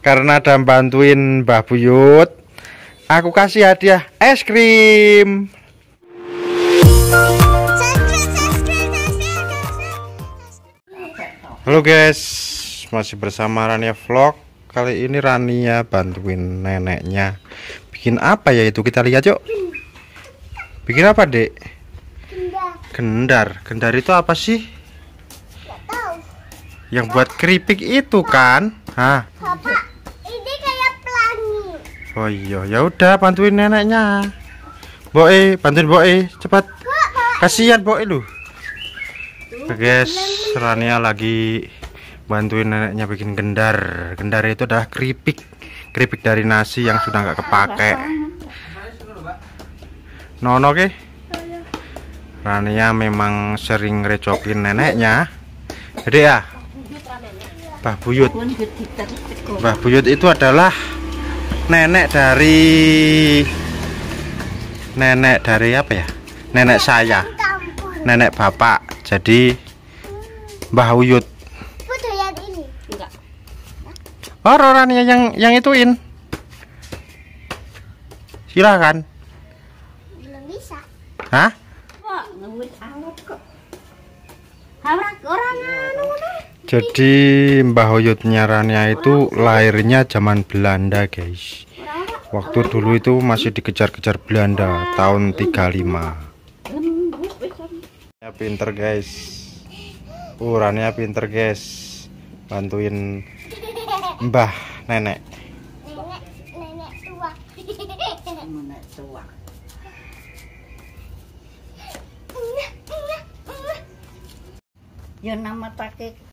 karena ada bantuin Mbah Buyut aku kasih hadiah es krim Halo guys masih bersama Rania Vlog kali ini Rania bantuin neneknya bikin apa ya itu kita lihat yuk bikin apa dek gendar gendar itu apa sih yang buat keripik itu kan Hah? oh iya ya udah bantuin neneknya boe bantuin boe cepat kasihan boe lu guys Rania lagi bantuin neneknya bikin gendar gendar itu adalah keripik keripik dari nasi yang sudah nggak kepake nono ke Rania memang sering recokin neneknya jadi ya Bah Buyut Bah Buyut itu adalah nenek dari nenek dari apa ya nenek saya nenek bapak jadi Mbah Uyut Oh, orang yang yang ituin. Silakan. Hah? Kok kok. orang anu jadi Mbah Hoyot nyarannya itu lahirnya zaman Belanda guys waktu dulu itu masih dikejar-kejar Belanda tahun 35 ya pinter guys urannya pinter guys bantuin Mbah nenek nenek ya, nama takik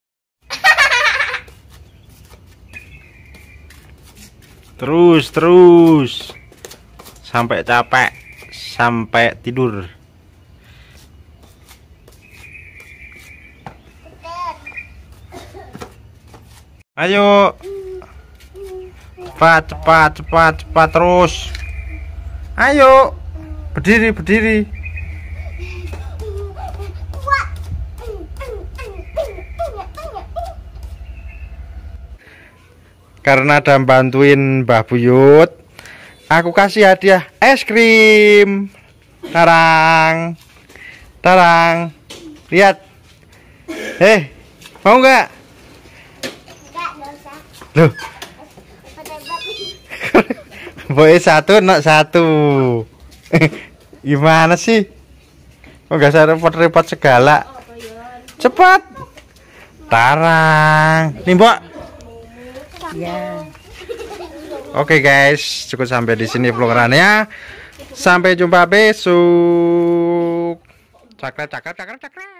terus terus sampai capek sampai tidur ayo cepat cepat cepat cepat terus ayo berdiri berdiri karena ada bantuin Mbah Buyut aku kasih hadiah es krim tarang tarang lihat Eh, mau nggak loh boy satu nak satu gimana sih oh, nggak usah repot-repot segala oh, cepat tarang nih mbak Ya. Oke okay guys, cukup sampai di sini vlogerannya. Sampai jumpa besok. Cakra cakra cakra cakra.